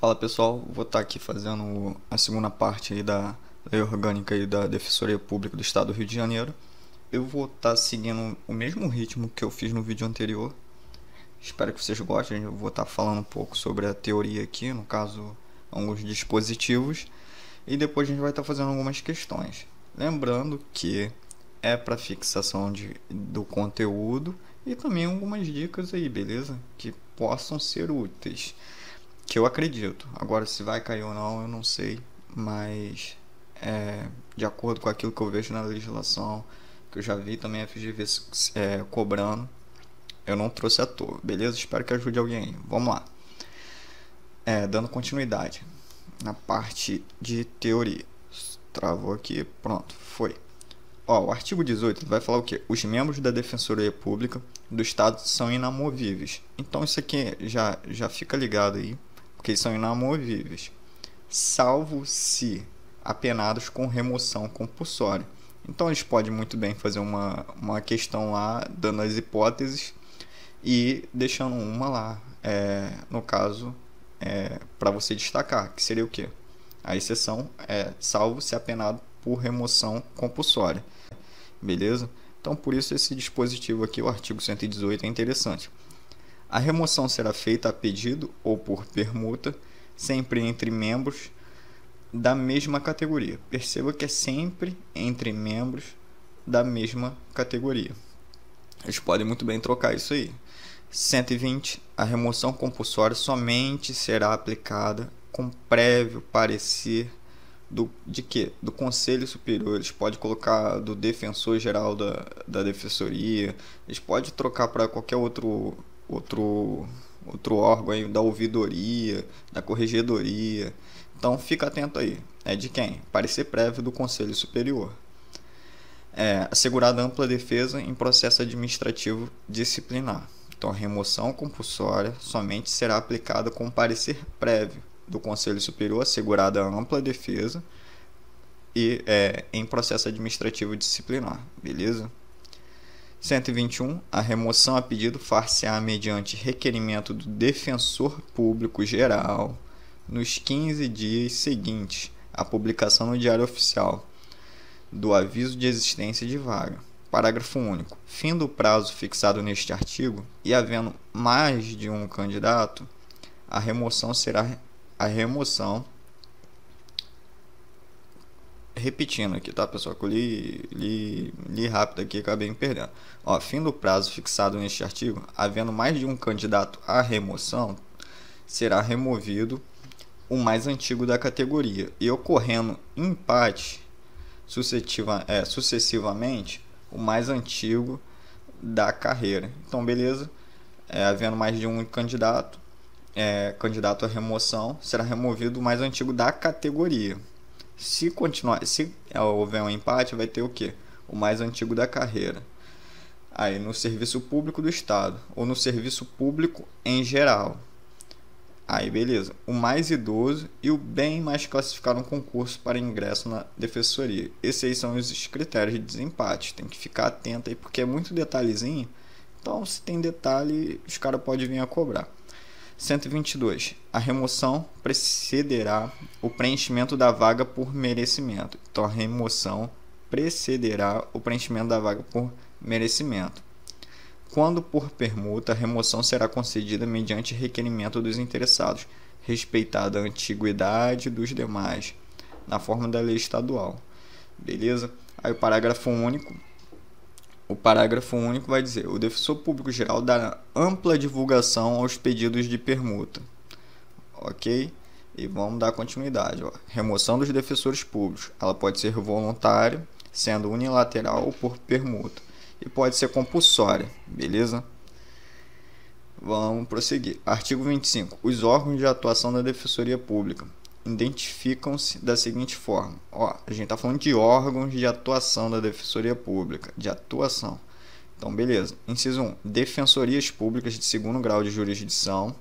Fala pessoal, vou estar tá aqui fazendo a segunda parte da lei orgânica e da Defensoria Pública do Estado do Rio de Janeiro. Eu vou estar tá seguindo o mesmo ritmo que eu fiz no vídeo anterior. Espero que vocês gostem. Eu vou estar tá falando um pouco sobre a teoria aqui, no caso, alguns dispositivos. E depois a gente vai estar fazendo algumas questões. Lembrando que é para fixação de, do conteúdo e também algumas dicas aí, beleza? Que possam ser úteis que eu acredito. Agora, se vai cair ou não, eu não sei, mas é, de acordo com aquilo que eu vejo na legislação, que eu já vi também a FGV é, cobrando, eu não trouxe à toa, beleza? Espero que ajude alguém. Vamos lá. É, dando continuidade na parte de teoria. Travou aqui, pronto, foi. Ó, o artigo 18 vai falar o que? Os membros da Defensoria Pública do Estado são inamovíveis. Então isso aqui já, já fica ligado aí porque eles são inamovíveis, salvo se apenados com remoção compulsória. Então eles podem muito bem fazer uma, uma questão lá, dando as hipóteses e deixando uma lá, é, no caso, é, para você destacar, que seria o quê? A exceção é salvo se apenado por remoção compulsória. Beleza? Então, por isso, esse dispositivo aqui, o artigo 118, é interessante. A remoção será feita a pedido ou por permuta, sempre entre membros da mesma categoria. Perceba que é sempre entre membros da mesma categoria. Eles podem muito bem trocar isso aí. 120. A remoção compulsória somente será aplicada com prévio parecer do, de quê? Do Conselho Superior. Eles podem colocar do Defensor Geral da, da Defensoria. Eles podem trocar para qualquer outro outro, outro órgão aí da ouvidoria, da corregedoria. Então fica atento aí. É de quem? Parecer prévio do Conselho Superior. É, assegurada ampla defesa em processo administrativo disciplinar. Então, a remoção compulsória somente será aplicada com parecer prévio do Conselho Superior, assegurada ampla defesa e é, em processo administrativo disciplinar, beleza? 121. A remoção a pedido far-se-á mediante requerimento do defensor público geral nos 15 dias seguintes à publicação no Diário Oficial do aviso de existência de vaga. Parágrafo único. Fim do prazo fixado neste artigo e havendo mais de um candidato, a remoção será a remoção repetindo aqui, tá, pessoal? Que eu li, li, li rápido aqui e acabei me perdendo. Ó, fim do prazo fixado neste artigo, havendo mais de um candidato à remoção, será removido o mais antigo da categoria e ocorrendo empate sucessiva, é, sucessivamente o mais antigo da carreira. Então, beleza? É, havendo mais de um candidato, é, candidato à remoção, será removido o mais antigo da categoria. Se continuar, se é, houver um empate, vai ter o quê? O mais antigo da carreira. Aí no serviço público do Estado ou no serviço público em geral. Aí beleza, o mais idoso e o bem mais classificado no concurso para ingresso na defensoria. Esses aí são os critérios de desempate. Tem que ficar atento aí porque é muito detalhezinho. Então, se tem detalhe, os caras podem vir a cobrar. 122. A remoção precederá o preenchimento da vaga por merecimento. Então, a remoção precederá o preenchimento da vaga por merecimento. Quando por permuta, a remoção será concedida mediante requerimento dos interessados, respeitada a antiguidade dos demais, na forma da lei estadual. Beleza? Aí o parágrafo único o parágrafo único vai dizer: o defensor público geral dará ampla divulgação aos pedidos de permuta. Ok? E vamos dar continuidade. Ó. Remoção dos defensores públicos. Ela pode ser voluntária, sendo unilateral ou por permuta. E pode ser compulsória, beleza? Vamos prosseguir. Artigo 25. Os órgãos de atuação da Defensoria Pública identificam-se da seguinte forma. Ó, a gente está falando de órgãos de atuação da Defensoria Pública, de atuação. Então, beleza. Inciso 1. Defensorias públicas de segundo grau de jurisdição.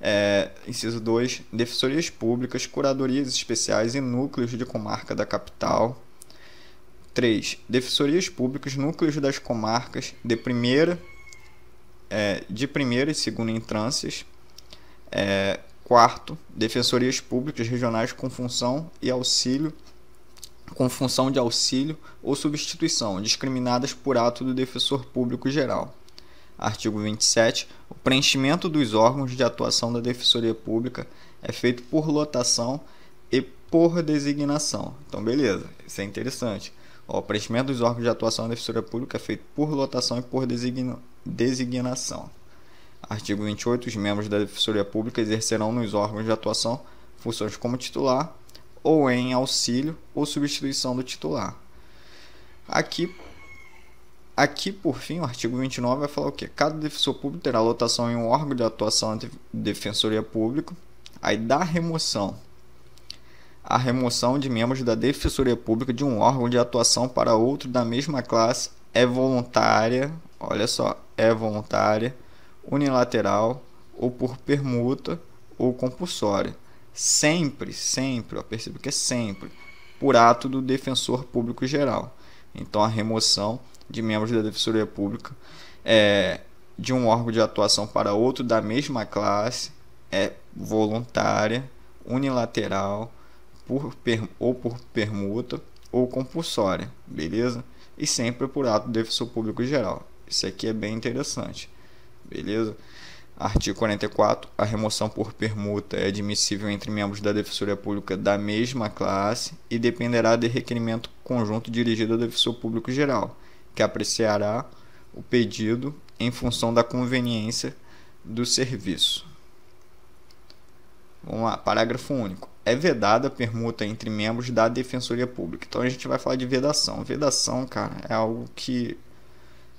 É, inciso 2. Defensorias públicas, curadorias especiais e núcleos de comarca da capital. 3. Defensorias públicas, núcleos das comarcas de primeira, é, de primeira e segunda entrâncias. É, Quarto, defensorias públicas regionais com função e auxílio com função de auxílio ou substituição, discriminadas por ato do defensor público geral. Artigo 27. O preenchimento dos órgãos de atuação da Defensoria Pública é feito por lotação e por designação. Então, beleza, isso é interessante. o preenchimento dos órgãos de atuação da Defensoria Pública é feito por lotação e por designa designação. Artigo 28. Os membros da Defensoria Pública exercerão nos órgãos de atuação funções como titular ou em auxílio ou substituição do titular. Aqui, aqui por fim, o artigo 29 vai falar o quê? Cada defensor público terá lotação em um órgão de atuação da Defensoria Pública. Aí, da remoção. A remoção de membros da Defensoria Pública de um órgão de atuação para outro da mesma classe é voluntária. Olha só, é voluntária unilateral ou por permuta ou compulsória. Sempre, sempre, percebo que é sempre, por ato do defensor público geral. Então, a remoção de membros da Defensoria Pública é, de um órgão de atuação para outro da mesma classe é voluntária, unilateral, por per, ou por permuta ou compulsória, beleza? E sempre por ato do defensor público geral. Isso aqui é bem interessante. Beleza? Artigo 44. A remoção por permuta é admissível entre membros da Defensoria Pública da mesma classe e dependerá de requerimento conjunto dirigido ao Defensor Público Geral, que apreciará o pedido em função da conveniência do serviço. Vamos lá, parágrafo único. É vedada a permuta entre membros da Defensoria Pública. Então a gente vai falar de vedação. Vedação, cara, é algo que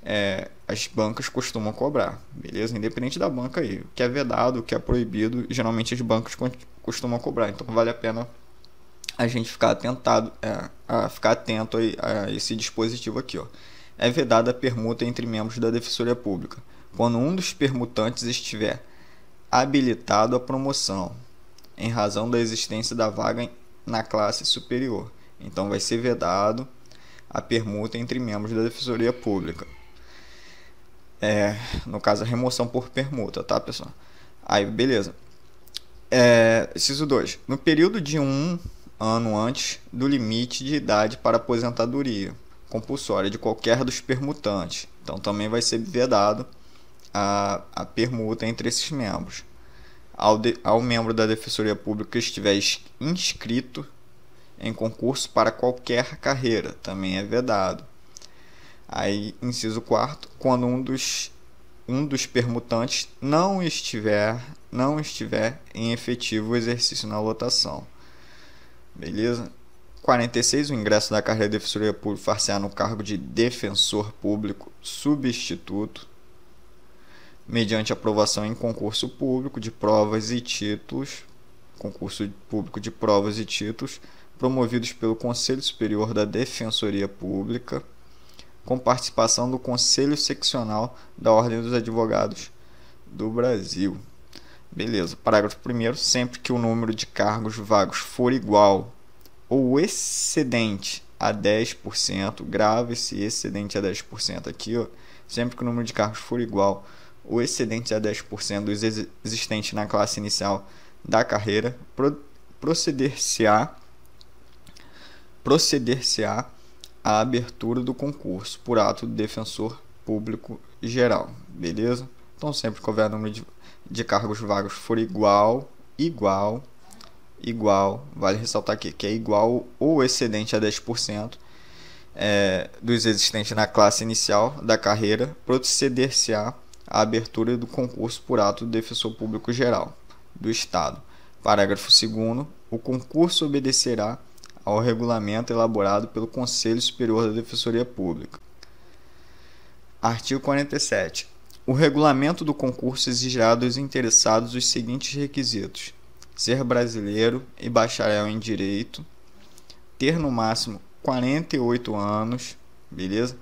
é, as bancas costumam cobrar, beleza? Independente da banca aí. O que é vedado, o que é proibido, geralmente as bancas costumam cobrar. Então vale a pena a gente ficar atentado, é, a ficar atento a, esse dispositivo aqui. Ó. É vedada a permuta entre membros da Defensoria Pública, quando um dos permutantes estiver habilitado à promoção, em razão da existência da vaga na classe superior. Então vai ser vedado a permuta entre membros da Defensoria Pública. É, no caso, a remoção por permuta, tá, pessoal? Aí, beleza. É, inciso 2. No período de um ano antes do limite de idade para aposentadoria compulsória de qualquer dos permutantes. Então, também vai ser vedado a, a permuta entre esses membros. Ao, de, ao membro da Defensoria Pública que estiver inscrito em concurso para qualquer carreira, também é vedado. Aí, inciso quarto, quando um dos, um dos permutantes não estiver, não estiver em efetivo exercício na lotação. Beleza? 46. O ingresso da carreira de defensoria pública far no cargo de defensor público substituto, mediante aprovação em concurso público de provas e títulos, concurso público de provas e títulos, promovidos pelo Conselho Superior da Defensoria Pública com participação do Conselho Seccional da Ordem dos Advogados do Brasil. Beleza, parágrafo 1. Sempre que o número de cargos vagos for igual ou excedente a 10%, grave esse excedente a 10% aqui, ó, sempre que o número de cargos for igual ou excedente a 10% dos existentes na classe inicial da carreira, proceder-se-á proceder-se-á a abertura do concurso por ato do defensor público geral, beleza? Então sempre que houver número de, de cargos vagos for igual, igual, igual, vale ressaltar aqui que é igual ou excedente a 10% é, dos existentes na classe inicial da carreira, proceder-se-á a abertura do concurso por ato do defensor público geral do Estado. Parágrafo 2 o concurso obedecerá ao regulamento elaborado pelo Conselho Superior da Defensoria Pública. Artigo 47. O regulamento do concurso exigirá dos interessados os seguintes requisitos: ser brasileiro e bacharel em direito, ter no máximo 48 anos, beleza?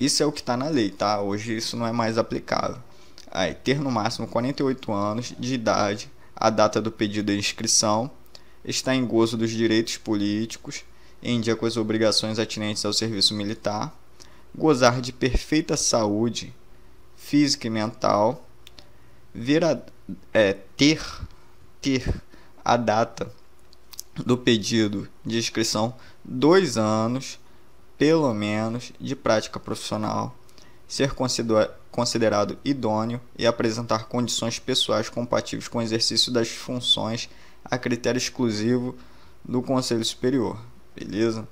Isso é o que está na lei, tá? Hoje isso não é mais aplicável. Aí, ter no máximo 48 anos de idade, a data do pedido de inscrição está em gozo dos direitos políticos, em dia com as obrigações atinentes ao serviço militar, gozar de perfeita saúde física e mental, ver a, é, ter, ter a data do pedido de inscrição dois anos, pelo menos, de prática profissional, ser considerado idôneo e apresentar condições pessoais compatíveis com o exercício das funções a critério exclusivo do Conselho Superior. Beleza?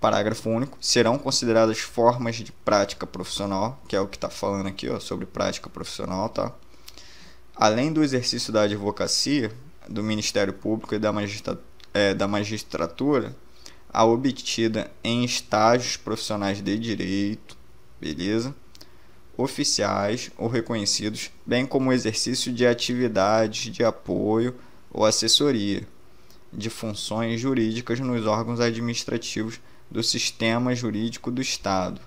Parágrafo único. Serão consideradas formas de prática profissional, que é o que está falando aqui ó, sobre prática profissional, tá? Além do exercício da advocacia, do Ministério Público e da, magistra, é, da magistratura, a obtida em estágios profissionais de direito, beleza? Oficiais ou reconhecidos, bem como o exercício de atividades de apoio ou assessoria de funções jurídicas nos órgãos administrativos do sistema jurídico do Estado,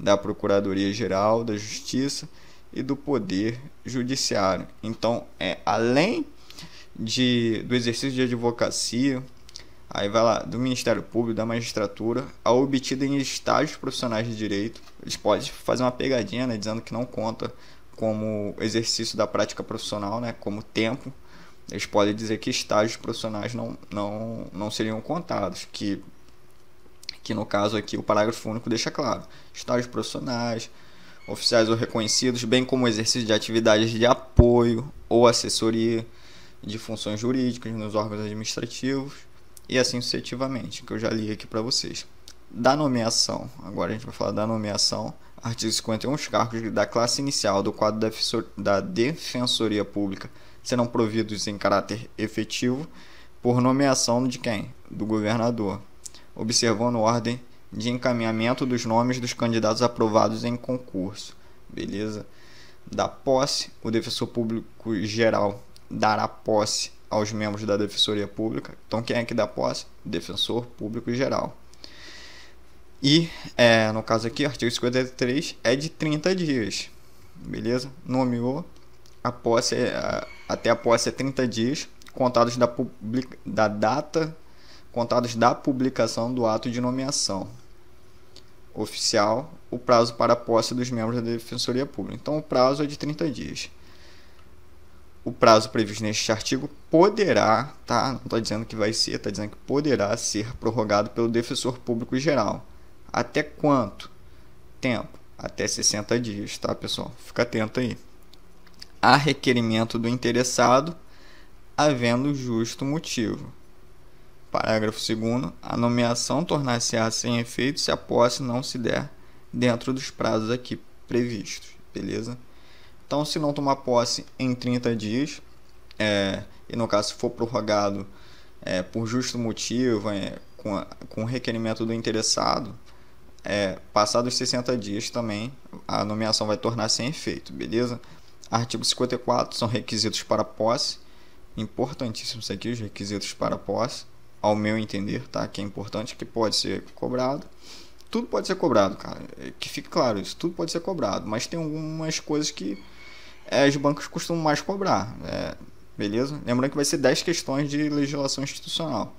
da Procuradoria-Geral da Justiça e do Poder Judiciário. Então, é além de, do exercício de advocacia, aí vai lá, do Ministério Público, da magistratura, a obtida em estágios profissionais de direito, eles podem fazer uma pegadinha, né, dizendo que não conta como exercício da prática profissional, né, como tempo, eles podem dizer que estágios profissionais não, não, não seriam contados, que, que no caso aqui o parágrafo único deixa claro. Estágios profissionais, oficiais ou reconhecidos, bem como exercício de atividades de apoio ou assessoria de funções jurídicas nos órgãos administrativos e assim sucessivamente, que eu já li aqui para vocês. Da nomeação, agora a gente vai falar da nomeação Artigo 51. Os cargos da classe inicial do quadro da Defensoria Pública serão providos em caráter efetivo por nomeação de quem? Do governador, observando a ordem de encaminhamento dos nomes dos candidatos aprovados em concurso. Beleza? Da posse, o defensor público geral dará posse aos membros da Defensoria Pública. Então, quem é que dá posse? Defensor Público Geral. E, é, no caso aqui, artigo 53 é de 30 dias. Beleza? Nomeou a posse, é, a, até a posse é 30 dias, contados da, publica, da data, contados da publicação do ato de nomeação oficial, o prazo para a posse dos membros da Defensoria Pública. Então, o prazo é de 30 dias. O prazo previsto neste artigo poderá, tá? Não está dizendo que vai ser, está dizendo que poderá ser prorrogado pelo Defensor Público Geral até quanto tempo? Até 60 dias, tá, pessoal? Fica atento aí. A requerimento do interessado, havendo justo motivo. Parágrafo 2. A nomeação tornar-se-á sem efeito se a posse não se der dentro dos prazos aqui previstos. Beleza? Então, se não tomar posse em 30 dias, é, e no caso se for prorrogado é, por justo motivo, é, com, a, com requerimento do interessado, é, passados 60 dias também, a nomeação vai tornar sem efeito, beleza? Artigo 54 são requisitos para posse. Importantíssimo isso aqui, os requisitos para posse, ao meu entender, tá? Que é importante, que pode ser cobrado. Tudo pode ser cobrado, cara. É, que fique claro isso, tudo pode ser cobrado. Mas tem algumas coisas que é, os bancos costumam mais cobrar, é, beleza? Lembrando que vai ser 10 questões de legislação institucional.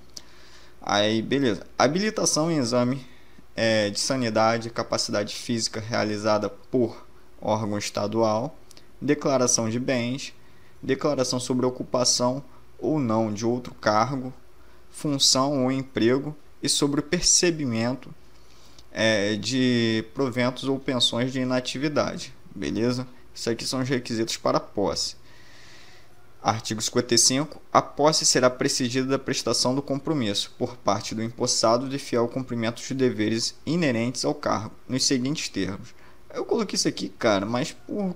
Aí, beleza. Habilitação em exame é, de sanidade, capacidade física realizada por órgão estadual, declaração de bens, declaração sobre ocupação ou não de outro cargo, função ou emprego e sobre o percebimento é, de proventos ou pensões de inatividade, beleza? Isso aqui são os requisitos para posse. Artigo 55. A posse será precedida da prestação do compromisso, por parte do empossado, de fiel cumprimento dos deveres inerentes ao cargo, nos seguintes termos. Eu coloquei isso aqui, cara, mas por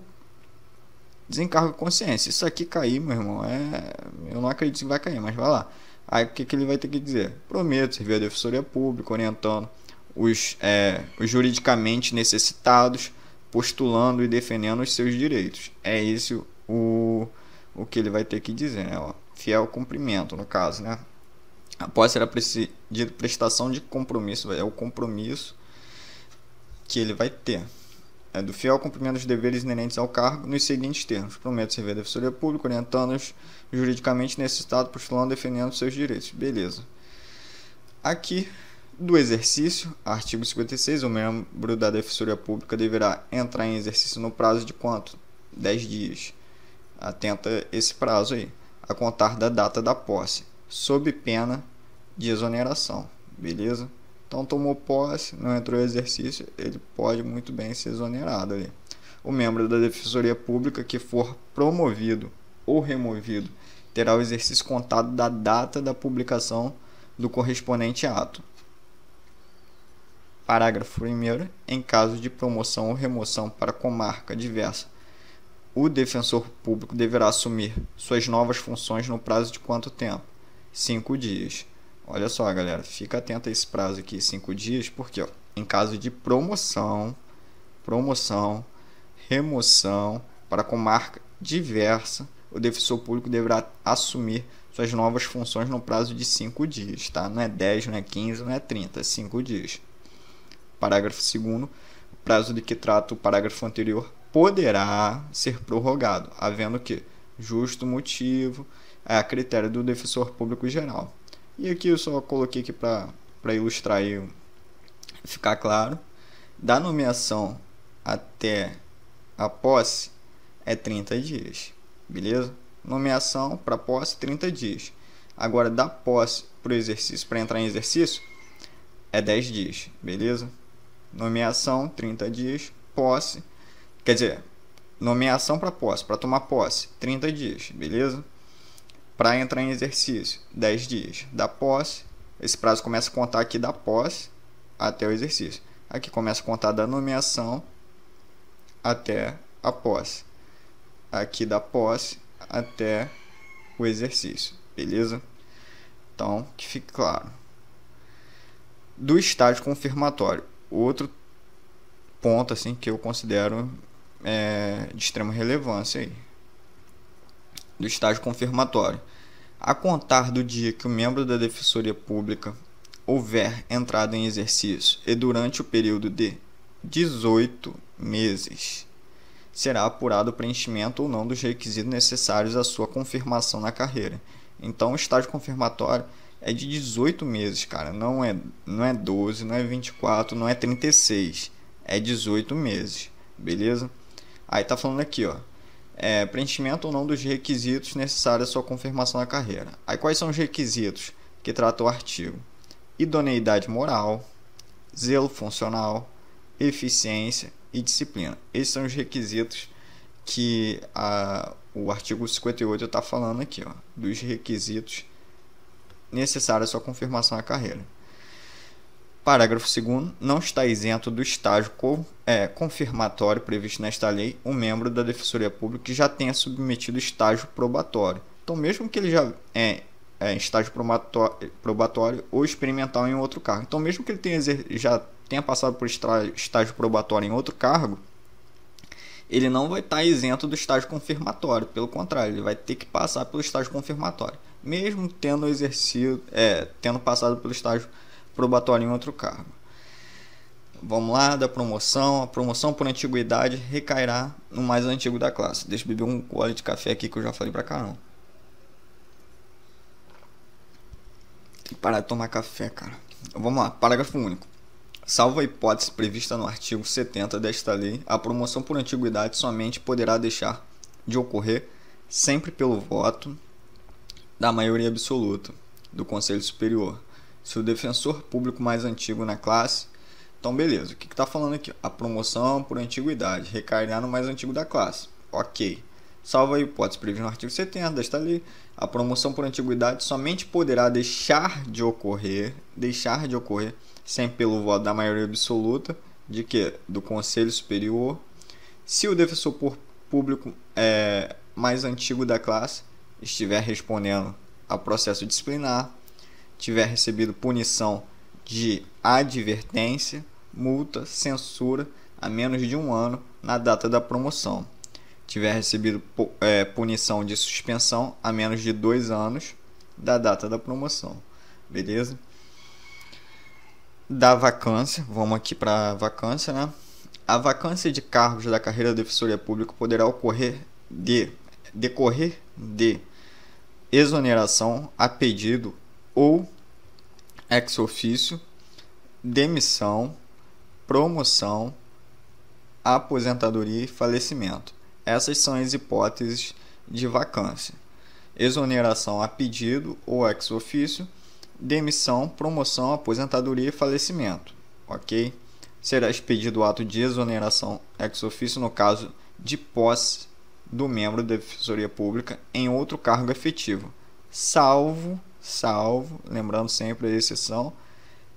desencargo de consciência. Isso aqui cair, meu irmão, é... eu não acredito que vai cair, mas vai lá. Aí o que, que ele vai ter que dizer? Prometo servir à Defensoria Pública, orientando os, é, os juridicamente necessitados, postulando e defendendo os seus direitos. É isso o o que ele vai ter que dizer, né? Ó, fiel cumprimento, no caso, né? Após ser a prestação de compromisso, é o compromisso que ele vai ter. É do fiel cumprimento dos deveres inerentes ao cargo nos seguintes termos. Prometo servir a Defensoria Pública, orientando-os juridicamente necessitado, postulando, defendendo seus direitos. Beleza. Aqui do exercício, artigo 56, o membro da Defensoria Pública deverá entrar em exercício no prazo de quanto? 10 dias atenta esse prazo aí, a contar da data da posse, sob pena de exoneração, beleza? Então tomou posse, não entrou em exercício, ele pode muito bem ser exonerado ali. O membro da Defensoria Pública que for promovido ou removido terá o exercício contado da data da publicação do correspondente ato. Parágrafo 1. Em caso de promoção ou remoção para comarca diversa o defensor público deverá assumir suas novas funções no prazo de quanto tempo? Cinco dias. Olha só, galera, fica atento a esse prazo aqui, cinco dias, porque ó, em caso de promoção, promoção, remoção para comarca diversa, o defensor público deverá assumir suas novas funções no prazo de cinco dias, tá? Não é 10, não é 15, não é 30, é cinco dias. Parágrafo 2 o prazo de que trata o parágrafo anterior poderá ser prorrogado, havendo que justo motivo é a critério do defensor público geral. E aqui eu só coloquei aqui para ilustrar e ficar claro. Da nomeação até a posse é 30 dias, beleza? Nomeação para posse 30 dias. Agora da posse para exercício, para entrar em exercício, é 10 dias, beleza? Nomeação 30 dias, posse Quer dizer, nomeação para posse, para tomar posse, 30 dias, beleza? Para entrar em exercício, 10 dias. Da posse, esse prazo começa a contar aqui da posse até o exercício. Aqui começa a contar da nomeação até a posse. Aqui da posse até o exercício, beleza? Então, que fique claro. Do estágio confirmatório, outro ponto assim que eu considero é, de extrema relevância aí, do estágio confirmatório. A contar do dia que o membro da Defensoria Pública houver entrado em exercício e durante o período de 18 meses, será apurado o preenchimento ou não dos requisitos necessários à sua confirmação na carreira. Então, o estágio confirmatório é de 18 meses, cara, não é não é 12, não é 24, não é 36, é 18 meses, beleza? Aí tá falando aqui, ó. É, preenchimento ou não dos requisitos necessários à sua confirmação da carreira. Aí quais são os requisitos que trata o artigo? Idoneidade moral, zelo funcional, eficiência e disciplina. Esses são os requisitos que a, o artigo 58 está falando aqui, ó, dos requisitos necessários à sua confirmação da carreira. Parágrafo 2. Não está isento do estágio co é, confirmatório previsto nesta lei um membro da Defensoria Pública que já tenha submetido estágio probatório. Então, mesmo que ele já é, é estágio probatório, probatório ou experimental em outro cargo. Então, mesmo que ele tenha, já tenha passado por estágio probatório em outro cargo, ele não vai estar isento do estágio confirmatório. Pelo contrário, ele vai ter que passar pelo estágio confirmatório. Mesmo tendo exercido, é, tendo passado pelo estágio confirmatório probatório em outro cargo. Vamos lá, da promoção. A promoção por antiguidade recairá no mais antigo da classe. Deixa eu beber um gole de café aqui que eu já falei pra caramba. Tem que parar de tomar café, cara. Vamos lá, parágrafo único. Salvo a hipótese prevista no artigo 70 desta lei, a promoção por antiguidade somente poderá deixar de ocorrer sempre pelo voto da maioria absoluta do Conselho Superior, se o defensor público mais antigo na classe. Então, beleza, o que está falando aqui? A promoção por antiguidade recairá no mais antigo da classe. Ok. Salva a hipótese prevista no artigo 70 desta lei, a promoção por antiguidade somente poderá deixar de ocorrer, deixar de ocorrer, sem pelo voto da maioria absoluta, de que? Do Conselho Superior, se o defensor público é, mais antigo da classe estiver respondendo a processo disciplinar, tiver recebido punição de advertência, multa, censura a menos de um ano na data da promoção, tiver recebido é, punição de suspensão a menos de dois anos da data da promoção, beleza? Da vacância, vamos aqui para vacância, né? A vacância de cargos da carreira da defensoria pública poderá ocorrer de decorrer de exoneração a pedido ou ex ofício, demissão, promoção, aposentadoria e falecimento. Essas são as hipóteses de vacância: exoneração a pedido ou ex ofício, demissão, promoção, aposentadoria e falecimento. Ok? Será expedido o ato de exoneração ex ofício no caso de posse do membro da Defensoria Pública em outro cargo efetivo, salvo salvo, lembrando sempre a exceção,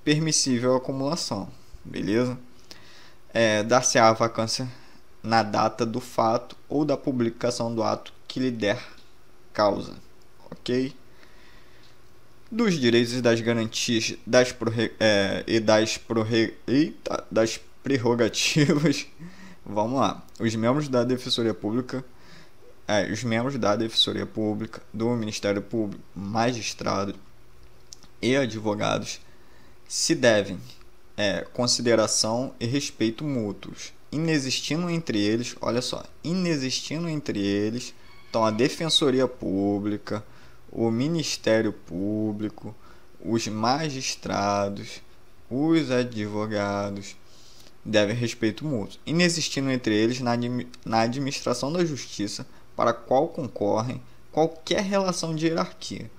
permissível acumulação, beleza? É, Dar-se-á a vacância na data do fato ou da publicação do ato que lhe der causa, ok? Dos direitos e das garantias das prorre, é, e das, prorre, eita, das prerrogativas, vamos lá, os membros da Defensoria Pública é, os membros da Defensoria Pública, do Ministério Público, magistrados e advogados se devem é, consideração e respeito mútuos, inexistindo entre eles, olha só, inexistindo entre eles, então a Defensoria Pública, o Ministério Público, os magistrados, os advogados devem respeito mútuo, inexistindo entre eles na, na administração da justiça para a qual concorrem qualquer relação de hierarquia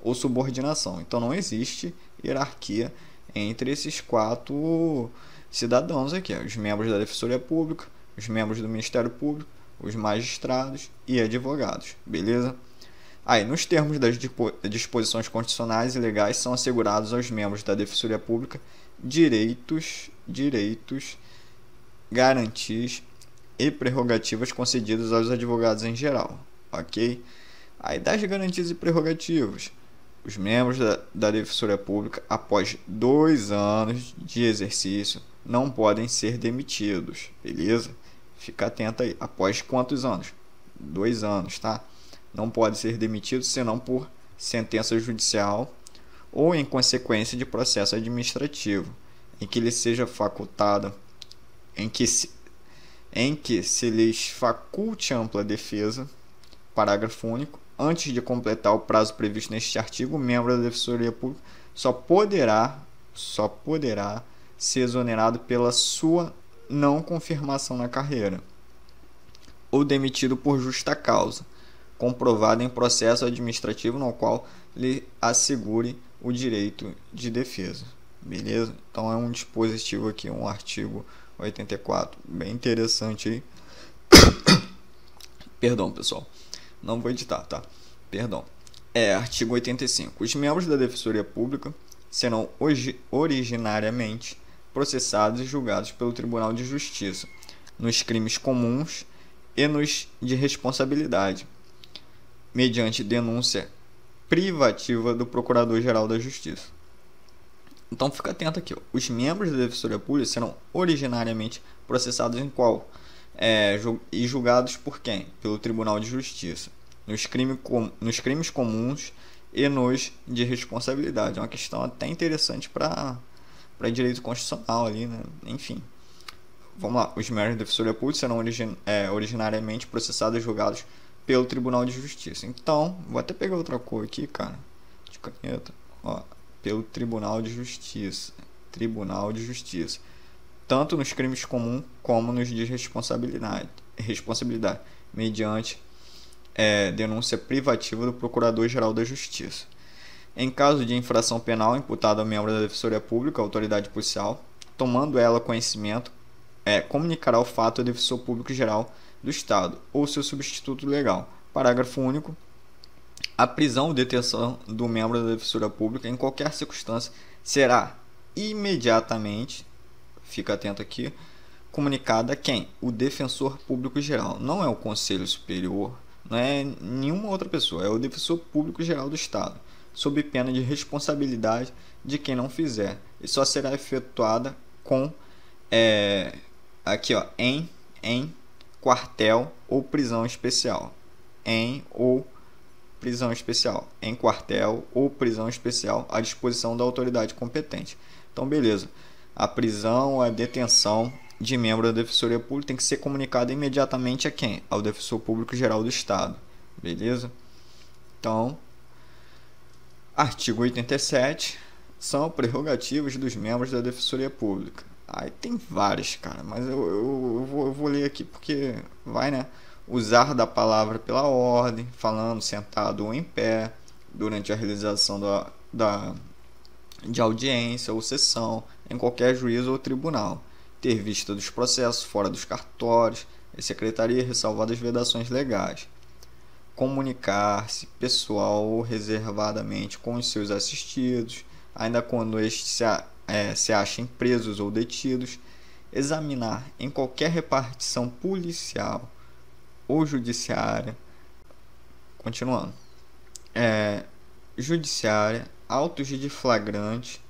ou subordinação. Então não existe hierarquia entre esses quatro cidadãos aqui, os membros da Defensoria Pública, os membros do Ministério Público, os magistrados e advogados, beleza? Aí, nos termos das disposições constitucionais e legais, são assegurados aos membros da Defensoria Pública direitos, direitos, garantias e prerrogativas concedidas aos advogados em geral, ok? Aí das garantias e prerrogativas. Os membros da, da Defensoria Pública, após dois anos de exercício, não podem ser demitidos, beleza? Fica atento aí. Após quantos anos? Dois anos, tá? Não pode ser demitido senão por sentença judicial ou em consequência de processo administrativo, em que lhe seja facultada, em que em que se lhes faculte ampla defesa, parágrafo único, antes de completar o prazo previsto neste artigo, o membro da Defensoria Pública só poderá, só poderá ser exonerado pela sua não confirmação na carreira ou demitido por justa causa, comprovada em processo administrativo no qual lhe assegure o direito de defesa. Beleza? Então é um dispositivo aqui, um artigo 84. Bem interessante aí. Perdão, pessoal. Não vou editar, tá? Perdão. É, artigo 85. Os membros da Defensoria Pública serão hoje, originariamente processados e julgados pelo Tribunal de Justiça nos crimes comuns e nos de responsabilidade, mediante denúncia privativa do Procurador-Geral da Justiça. Então fica atento aqui. Os membros da Defensoria Pública serão originariamente processados em qual? É, e julgados por quem? Pelo Tribunal de Justiça. Nos, crime com, nos crimes comuns e nos de responsabilidade. É uma questão até interessante para direito constitucional ali, né? Enfim. Vamos lá. Os membros da Defensoria Pública serão origin, é, originariamente processados e julgados pelo Tribunal de Justiça. Então, vou até pegar outra cor aqui, cara. De caneta. Ó, pelo Tribunal de Justiça. Tribunal de Justiça. Tanto nos crimes comuns como nos de responsabilidade, responsabilidade mediante é, denúncia privativa do Procurador-Geral da Justiça. Em caso de infração penal imputada a membro da Defensoria Pública, autoridade policial, tomando ela conhecimento, é, comunicará o fato ao Defensor Público Geral do Estado ou seu substituto legal. Parágrafo único. A prisão ou detenção do membro da Defensoria Pública em qualquer circunstância será imediatamente, fica atento aqui, comunicada a quem? O Defensor Público Geral. Não é o Conselho Superior, não é nenhuma outra pessoa, é o Defensor Público Geral do Estado, sob pena de responsabilidade de quem não fizer. E só será efetuada com é, aqui ó, em em quartel ou prisão especial. Em ou prisão especial em quartel ou prisão especial à disposição da autoridade competente. Então, beleza. A prisão, a detenção de membro da Defensoria Pública tem que ser comunicada imediatamente a quem? Ao Defensor Público Geral do Estado. Beleza? Então, artigo 87 são prerrogativas dos membros da Defensoria Pública. Aí tem várias, cara, mas eu, eu, eu, vou, eu vou ler aqui porque vai, né? usar da palavra pela ordem, falando sentado ou em pé, durante a realização da, da, de audiência ou sessão, em qualquer juízo ou tribunal, ter vista dos processos fora dos cartórios e secretaria ressalvadas vedações legais, comunicar-se pessoal ou reservadamente com os seus assistidos, ainda quando estes se, é, se achem presos ou detidos, examinar em qualquer repartição policial o judiciária, continuando, é, judiciária, autos de flagrante,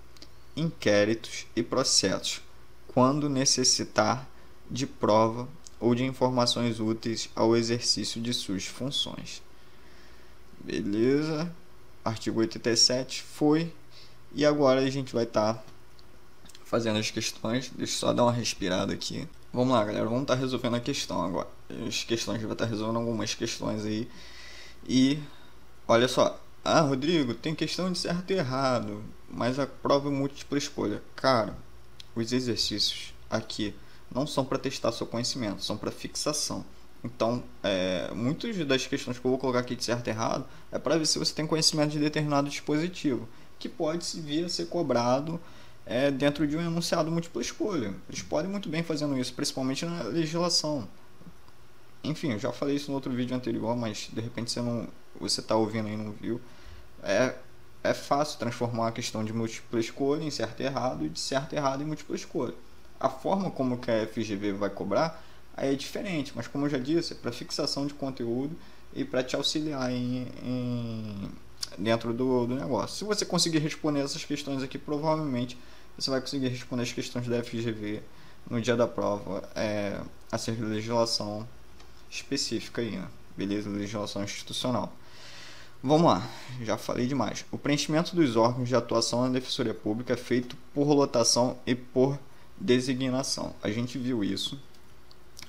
inquéritos e processos, quando necessitar de prova ou de informações úteis ao exercício de suas funções. Beleza? Artigo 87 foi. E agora a gente vai estar tá fazendo as questões. Deixa eu só dar uma respirada aqui. Vamos lá, galera. Vamos estar tá resolvendo a questão agora as questões, vai estar resolvendo algumas questões aí. E olha só, ah, Rodrigo, tem questão de certo e errado, mas a prova é múltipla escolha. Cara, os exercícios aqui não são para testar seu conhecimento, são para fixação. Então, é, muitas das questões que eu vou colocar aqui de certo e errado é para ver se você tem conhecimento de determinado dispositivo, que pode se vir a ser cobrado é, dentro de um enunciado múltipla escolha. Eles podem muito bem fazendo isso, principalmente na legislação. Enfim, eu já falei isso no outro vídeo anterior, mas de repente você não você está ouvindo e não viu. É, é fácil transformar a questão de múltipla escolha em certo e errado e de certo e errado em múltipla escolha. A forma como que a FGV vai cobrar aí é diferente, mas como eu já disse, é para fixação de conteúdo e para te auxiliar em, em dentro do, do negócio. Se você conseguir responder essas questões aqui, provavelmente você vai conseguir responder as questões da FGV no dia da prova é, acerca legislação específica aí, né? beleza? Legislação institucional. Vamos lá, já falei demais. O preenchimento dos órgãos de atuação na Defensoria Pública é feito por lotação e por designação. A gente viu isso.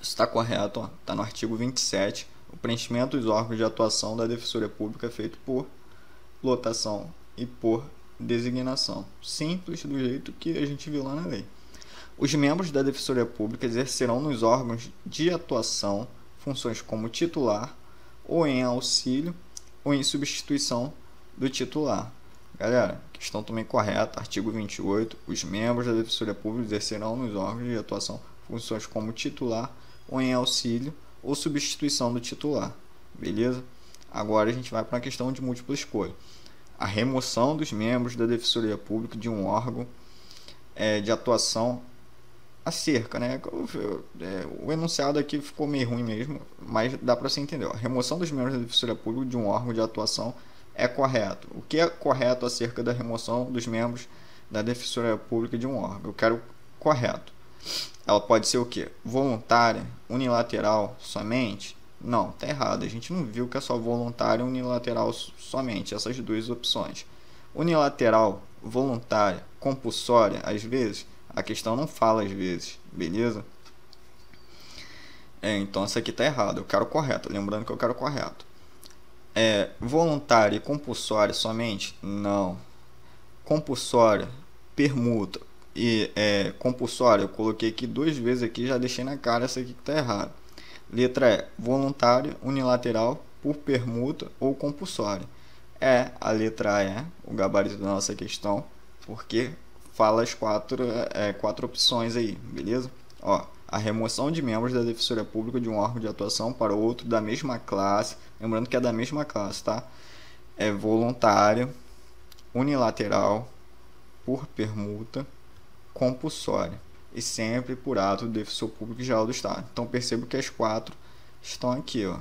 Isso está correto, está no artigo 27. O preenchimento dos órgãos de atuação da Defensoria Pública é feito por lotação e por designação. Simples, do jeito que a gente viu lá na lei. Os membros da Defensoria Pública exercerão nos órgãos de atuação funções como titular, ou em auxílio, ou em substituição do titular. Galera, questão também correta, artigo 28. Os membros da Defensoria Pública exercerão nos órgãos de atuação funções como titular, ou em auxílio, ou substituição do titular. Beleza? Agora a gente vai para a questão de múltipla escolha. A remoção dos membros da Defensoria Pública de um órgão é, de atuação acerca, né? É, o enunciado aqui ficou meio ruim mesmo, mas dá para você entender. A remoção dos membros da Defensoria Pública de um órgão de atuação é correto. O que é correto acerca da remoção dos membros da Defensoria Pública de um órgão? Eu quero correto. Ela pode ser o quê? Voluntária, unilateral somente? Não, tá errado. A gente não viu que é só voluntária e unilateral somente, essas duas opções. Unilateral, voluntária, compulsória, às vezes, a questão não fala às vezes, beleza? É, então isso aqui está errado, eu quero correto, lembrando que eu quero correto. É, voluntário e compulsório somente? Não. Compulsório, permuta e é, compulsório, eu coloquei aqui duas vezes aqui, já deixei na cara essa aqui que está errada. Letra é voluntário, unilateral, por permuta ou compulsória. É, a letra E, é o gabarito da nossa questão, porque fala as quatro, é, quatro opções aí, beleza? Ó, a remoção de membros da Defensoria Pública de um órgão de atuação para outro da mesma classe, lembrando que é da mesma classe, tá? É voluntária, unilateral, por permuta, compulsória e sempre por ato do Defensor Público Geral do Estado. Então percebo que as quatro estão aqui, ó.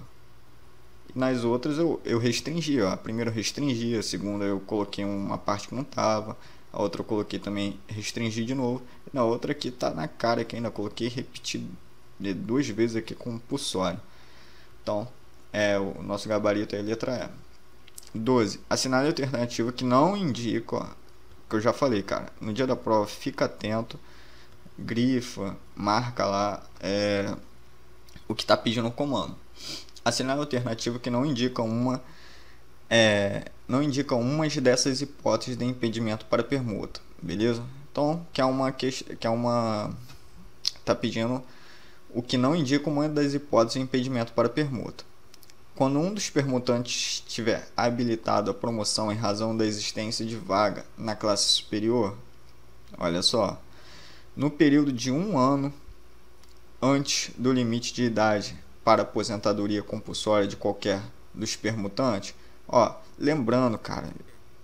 Nas outras eu, eu restringi, ó. A primeira eu restringi, a segunda eu coloquei uma parte que não estava a outra eu coloquei também restringir de novo. Na outra aqui tá na cara que ainda coloquei repetido duas vezes aqui compulsório. Então, é, o nosso gabarito é a letra E. 12. Assinale a alternativa que não indica, ó, que eu já falei, cara. No dia da prova, fica atento, grifa, marca lá é, o que está pedindo o comando. Assinale a alternativa que não indica uma é, não indicam uma dessas hipóteses de impedimento para permuta, beleza? Então, que é uma que é uma tá pedindo o que não indica uma das hipóteses de impedimento para permuta. Quando um dos permutantes estiver habilitado à promoção em razão da existência de vaga na classe superior, olha só, no período de um ano antes do limite de idade para aposentadoria compulsória de qualquer dos permutantes, Ó, lembrando, cara,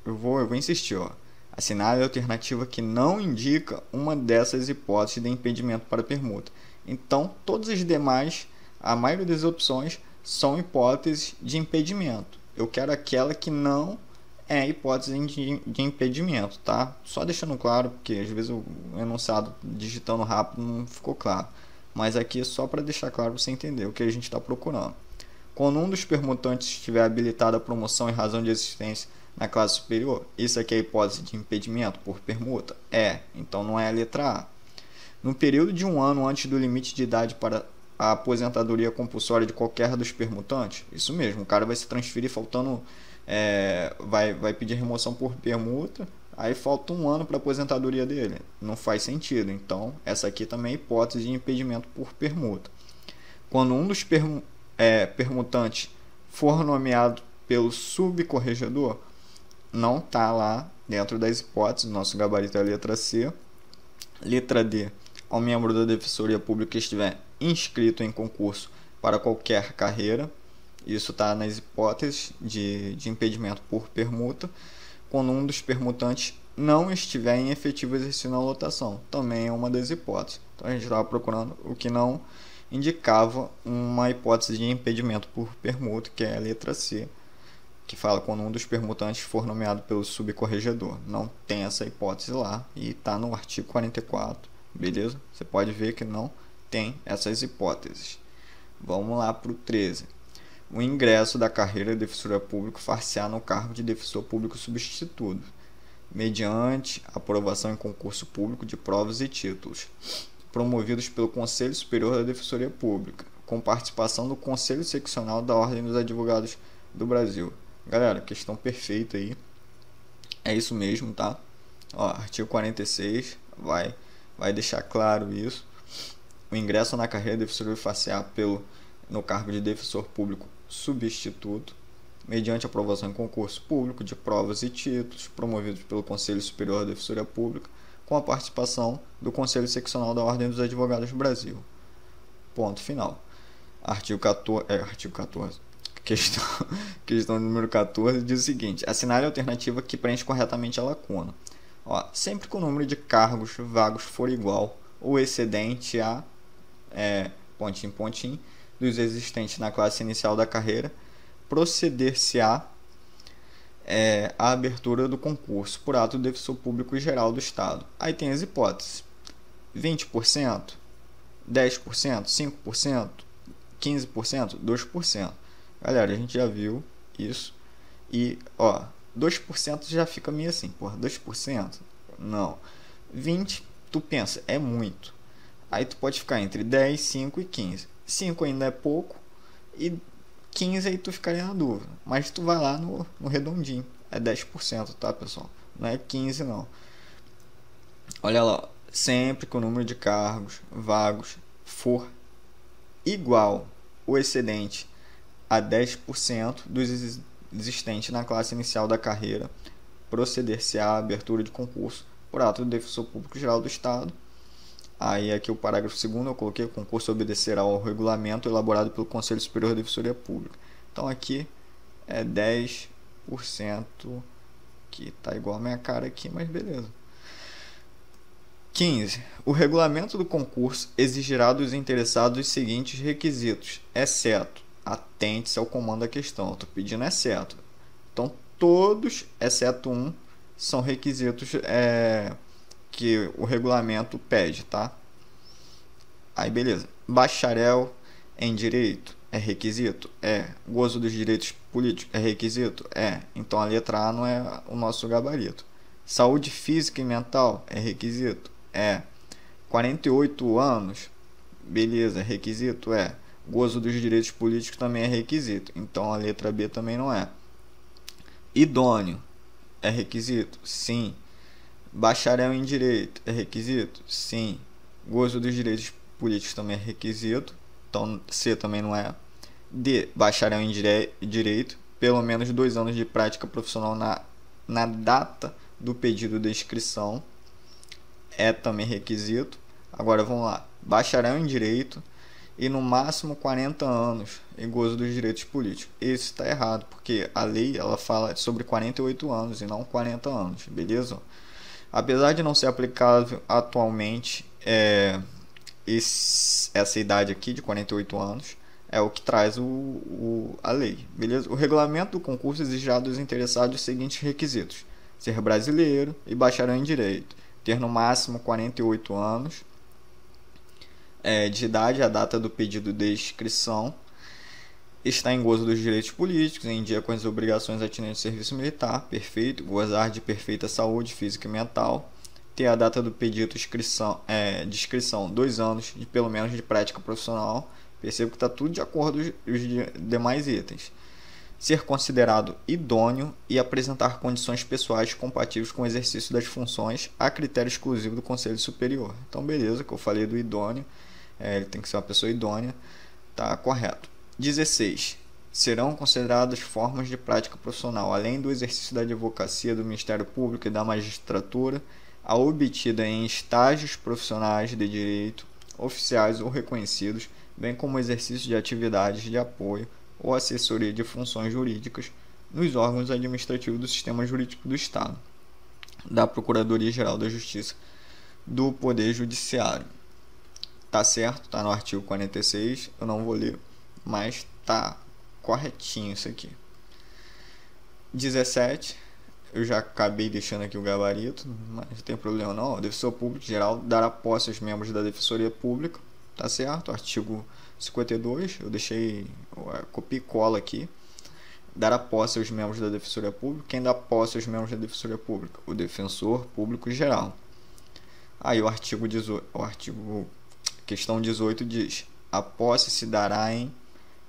eu vou, eu vou insistir, ó. Assinale a alternativa que não indica uma dessas hipóteses de impedimento para permuta. Então, todas as demais, a maioria das opções, são hipóteses de impedimento. Eu quero aquela que não é hipótese de, de impedimento, tá? Só deixando claro, porque às vezes o enunciado digitando rápido não ficou claro. Mas aqui é só para deixar claro para você entender o que a gente está procurando quando um dos permutantes estiver habilitado à promoção em razão de existência na classe superior. Isso aqui é a hipótese de impedimento por permuta? É, então não é a letra A. No período de um ano antes do limite de idade para a aposentadoria compulsória de qualquer dos permutantes, isso mesmo, o cara vai se transferir faltando, é, vai, vai pedir remoção por permuta, aí falta um ano para a aposentadoria dele. Não faz sentido, então essa aqui também é hipótese de impedimento por permuta. Quando um dos permutantes é, permutante for nomeado pelo subcorregedor, não está lá dentro das hipóteses. Nosso gabarito é a letra C. Letra D. Ao membro da Defensoria Pública que estiver inscrito em concurso para qualquer carreira, isso está nas hipóteses de, de impedimento por permuta, quando um dos permutantes não estiver em efetivo exercício na lotação, também é uma das hipóteses. Então a gente estava procurando o que não indicava uma hipótese de impedimento por permuta, que é a letra C, que fala quando um dos permutantes for nomeado pelo subcorregedor. Não tem essa hipótese lá e está no artigo 44, beleza? Você pode ver que não tem essas hipóteses. Vamos lá para o 13. O ingresso da carreira de defensora público far-se-á no cargo de defensor público substituto, mediante aprovação em concurso público de provas e títulos promovidos pelo Conselho Superior da Defensoria Pública, com participação do Conselho Seccional da Ordem dos Advogados do Brasil. Galera, questão perfeita aí. É isso mesmo, tá? Ó, artigo 46 vai vai deixar claro isso. O ingresso na carreira de defensor facial pelo no cargo de defensor público substituto, mediante aprovação em concurso público de provas e títulos promovidos pelo Conselho Superior da Defensoria Pública, com a participação do Conselho Seccional da Ordem dos Advogados do Brasil. Ponto final. Artigo 14. É, artigo 14. Questão, questão número 14 diz o seguinte: assinale a alternativa que preenche corretamente a lacuna. Ó, sempre que o número de cargos vagos for igual ou excedente a é, pontinho, pontinho, dos existentes na classe inicial da carreira, proceder-se-á é, a abertura do concurso por ato do defensor público geral do Estado. Aí tem as hipóteses: 20%, 10%, 5%, 15%, 2%. Galera, a gente já viu isso. E, ó, 2% já fica meio assim, porra, 2%? Não. 20, tu pensa, é muito. Aí tu pode ficar entre 10, 5 e 15. 5 ainda é pouco e 15 aí tu ficaria na dúvida. Mas tu vai lá no, no redondinho. É 10%, tá, pessoal? Não é 15 não. Olha lá, sempre que o número de cargos vagos for igual ou excedente a 10% dos existentes na classe inicial da carreira, proceder-se à abertura de concurso por ato do Defensor Público Geral do Estado Aí aqui o parágrafo segundo eu coloquei o concurso obedecerá ao regulamento elaborado pelo Conselho Superior de Defensoria Pública. Então aqui é 10% que tá igual a minha cara aqui, mas beleza. 15. O regulamento do concurso exigirá dos interessados os seguintes requisitos, exceto é atente-se ao comando da questão. Estou pedindo exceto. É então todos, exceto um, são requisitos é, que o regulamento pede, tá? Aí beleza. Bacharel em direito é requisito? É. Gozo dos direitos políticos é requisito? É. Então a letra A não é o nosso gabarito. Saúde física e mental é requisito? É. 48 anos? Beleza, requisito é. Gozo dos direitos políticos também é requisito. Então a letra B também não é. Idôneo é requisito? Sim. Bacharel em Direito é requisito? Sim. Gozo dos direitos políticos também é requisito. Então, C também não é. D. Bacharel em Direito, pelo menos dois anos de prática profissional na, na data do pedido de inscrição. É também requisito. Agora vamos lá. Bacharel em Direito e no máximo 40 anos em gozo dos direitos políticos. Isso está errado, porque a lei ela fala sobre 48 anos e não 40 anos, beleza? Apesar de não ser aplicável atualmente, é, esse, essa idade aqui de 48 anos é o que traz o, o, a lei. Beleza? O regulamento do concurso exigirá dos interessados os seguintes requisitos: ser brasileiro e bacharel em direito, ter no máximo 48 anos é, de idade a data do pedido de inscrição está em gozo dos direitos políticos, em dia com as obrigações atinentes ao serviço militar, perfeito, gozar de perfeita saúde física e mental, ter a data do pedido inscrição, é, de inscrição dois anos, de pelo menos de prática profissional, percebo que está tudo de acordo com os demais itens, ser considerado idôneo e apresentar condições pessoais compatíveis com o exercício das funções a critério exclusivo do Conselho Superior. Então, beleza, que eu falei do idôneo, é, ele tem que ser uma pessoa idônea, tá correto. 16. Serão consideradas formas de prática profissional, além do exercício da advocacia do Ministério Público e da magistratura, a obtida em estágios profissionais de direito, oficiais ou reconhecidos, bem como exercício de atividades de apoio ou assessoria de funções jurídicas nos órgãos administrativos do sistema jurídico do Estado, da Procuradoria-Geral da Justiça, do Poder Judiciário. Tá certo, tá no artigo 46, eu não vou ler mas tá corretinho isso aqui. 17, eu já acabei deixando aqui o gabarito, mas não tem problema não. O defensor público geral dará posse aos membros da defensoria pública, tá certo? Artigo 52, eu deixei, é, copia e cola aqui. Dará posse aos membros da defensoria pública. Quem dá posse aos membros da defensoria pública? O defensor público geral. Aí o artigo 18, o artigo questão 18 diz: a posse se dará em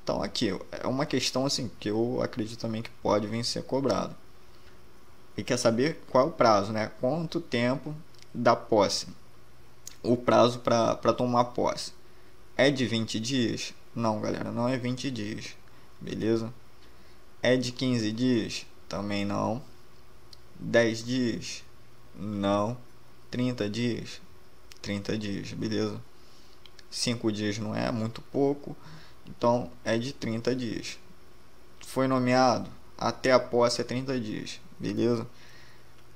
então aqui é uma questão assim que eu acredito também que pode vir ser cobrado. E quer saber qual é o prazo, né? Quanto tempo da posse? O prazo para pra tomar posse é de 20 dias? Não, galera, não é 20 dias. Beleza? É de 15 dias? Também não. 10 dias? Não. 30 dias? 30 dias, beleza? 5 dias não é muito pouco. Então é de 30 dias. Foi nomeado até a posse é 30 dias, beleza?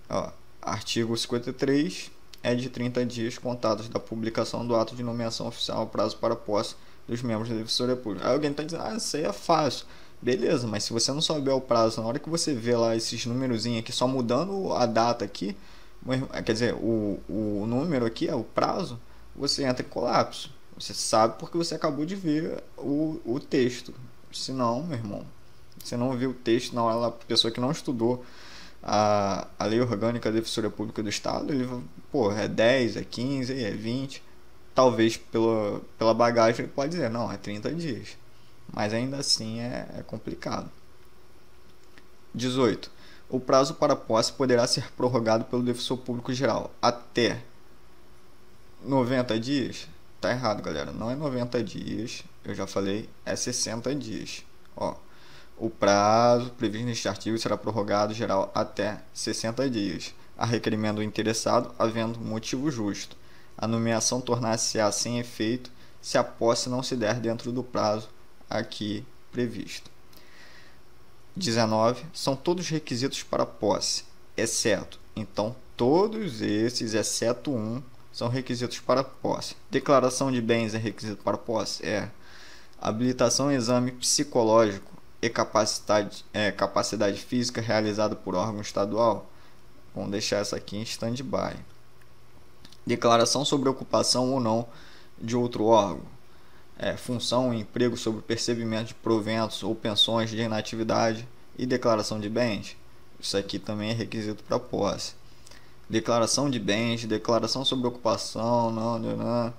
Ó, artigo 53 é de 30 dias contados da publicação do ato de nomeação oficial ao prazo para posse dos membros da Defensoria Pública. Aí alguém está dizendo, ah, isso aí é fácil. Beleza, mas se você não souber o prazo, na hora que você vê lá esses númerozinhos aqui, só mudando a data aqui, quer dizer, o, o número aqui é o prazo, você entra em colapso. Você sabe porque você acabou de ver o, o texto. Se não, meu irmão, você não viu o texto, não, ela, pessoa que não estudou a, a lei orgânica da defensoria pública do Estado, ele, pô, é 10, é 15, é 20. Talvez pela, pela bagagem ele pode dizer, não, é 30 dias. Mas ainda assim é, é complicado. 18. O prazo para posse poderá ser prorrogado pelo defensor público geral até 90 dias? Tá errado, galera. Não é 90 dias. Eu já falei, é 60 dias. Ó, o prazo previsto neste artigo será prorrogado geral até 60 dias, a requerimento do interessado, havendo motivo justo. A nomeação tornar-se-á sem efeito se a posse não se der dentro do prazo aqui previsto. 19. São todos requisitos para posse, exceto, então, todos esses, exceto um, são requisitos para posse. Declaração de bens é requisito para posse? É. Habilitação exame psicológico e capacidade, é, capacidade física realizada por órgão estadual? Vamos deixar essa aqui em stand-by. Declaração sobre ocupação ou não de outro órgão. É, função e emprego sobre percebimento de proventos ou pensões de inatividade e declaração de bens. Isso aqui também é requisito para posse declaração de bens, declaração sobre ocupação, não, não, não.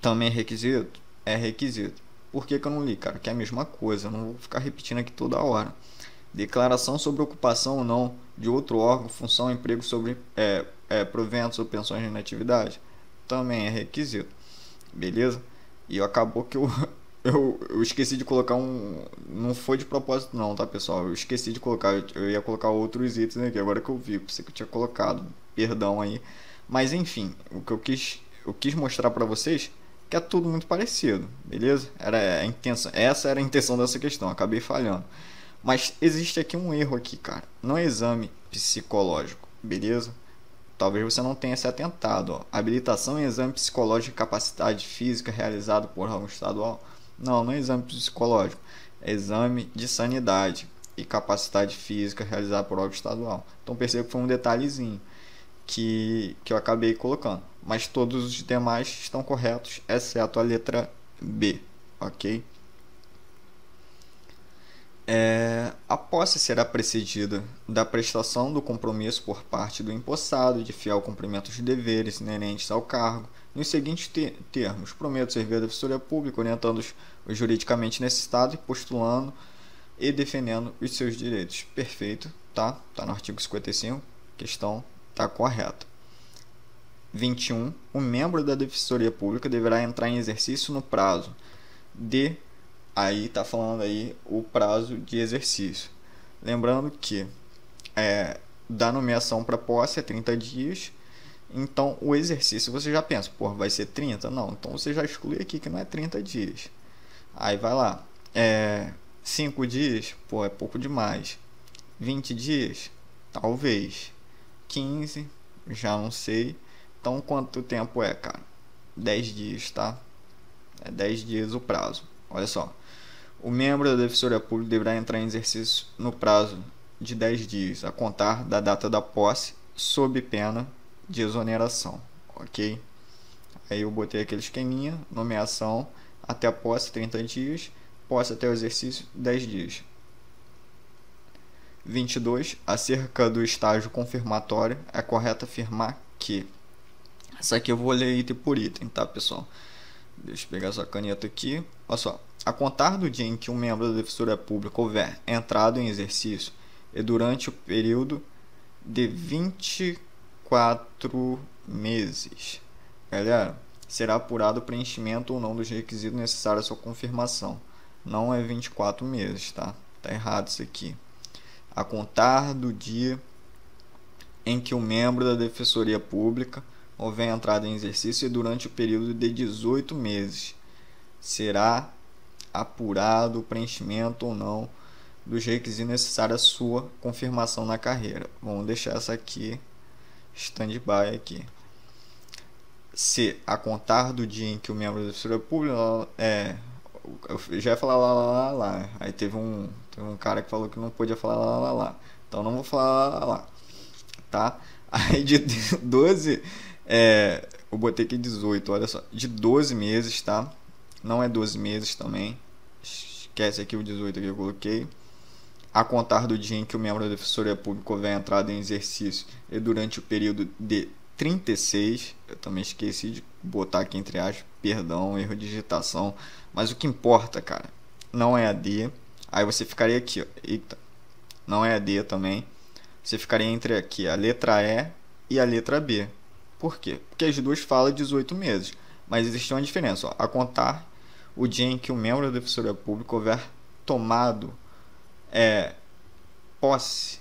também é requisito? É requisito. Por que, que, eu não li, cara? Que é a mesma coisa, eu não vou ficar repetindo aqui toda hora. Declaração sobre ocupação ou não de outro órgão, função, emprego sobre é, é, proventos ou pensões de inatividade também é requisito, beleza? E acabou que eu, eu, eu, esqueci de colocar um. Não foi de propósito, não, tá pessoal? Eu esqueci de colocar, eu, eu ia colocar outros itens aqui, agora que eu vi, pensei que eu tinha colocado perdão aí. Mas enfim, o que eu quis, eu quis mostrar para vocês que é tudo muito parecido, beleza? Era a intenção, essa era a intenção dessa questão, acabei falhando. Mas existe aqui um erro aqui, cara. Não é exame psicológico, beleza? Talvez você não tenha se atentado. Ó. Habilitação em exame psicológico e capacidade física realizado por órgão estadual. Não, não é exame psicológico. É exame de sanidade e capacidade física realizado por órgão estadual. Então perceba que foi um detalhezinho que, que eu acabei colocando. Mas todos os demais estão corretos, exceto a letra B, ok? É, a posse será precedida da prestação do compromisso por parte do empossado de fiel cumprimento dos deveres inerentes ao cargo, nos seguintes te termos: prometo servir a defensoria pública, orientando os, os juridicamente necessitados e postulando e defendendo os seus direitos. Perfeito, tá? Tá no artigo 55, questão Está correto. 21. O membro da Defensoria Pública deverá entrar em exercício no prazo de. Aí está falando aí o prazo de exercício. Lembrando que é, da nomeação para posse é 30 dias. Então o exercício você já pensa, pô, vai ser 30? Não, então você já exclui aqui que não é 30 dias. Aí vai lá. É, 5 dias? Pô, é pouco demais. 20 dias? Talvez. 15, já não sei. Então quanto tempo é, cara? 10 dias, tá? É 10 dias o prazo. Olha só. O membro da Defensoria Pública deverá entrar em exercício no prazo de 10 dias, a contar da data da posse, sob pena de exoneração, ok? Aí eu botei aquele esqueminha, nomeação até a posse 30 dias, posse até o exercício 10 dias. 22. Acerca do estágio confirmatório, é correto afirmar que. Isso aqui eu vou ler item por item, tá, pessoal? Deixa eu pegar essa caneta aqui. Olha só. A contar do dia em que um membro da Defensoria Pública houver entrado em exercício e durante o período de 24 meses. Galera, será apurado o preenchimento ou não dos requisitos necessários à sua confirmação. Não é 24 meses, tá? Tá errado isso aqui a contar do dia em que o um membro da Defensoria Pública houver entrado em exercício e durante o período de 18 meses será apurado o preenchimento ou não dos requisitos necessários à sua confirmação na carreira. Vamos deixar essa aqui stand-by aqui. Se a contar do dia em que o membro da Defensoria Pública é, eu já ia falar lá, lá, lá, lá. Aí teve um, tem um cara que falou que não podia falar lá, lá, lá. Então não vou falar lá, lá, lá. Tá? Aí de 12, é, eu botei aqui 18, olha só. De 12 meses, tá? Não é 12 meses também. Esquece aqui o 18 que eu coloquei. A contar do dia em que o membro da Defensoria Pública houver entrada em exercício e durante o período de 36, eu também esqueci de botar aqui entre aspas, perdão, erro de digitação, mas o que importa, cara, não é a D, Aí você ficaria aqui, ó. Eita, não é a D também. Você ficaria entre aqui a letra E e a letra B. Por quê? Porque as duas falam 18 meses. Mas existe uma diferença. Ó. A contar o dia em que um membro da Defensoria Pública houver tomado é, posse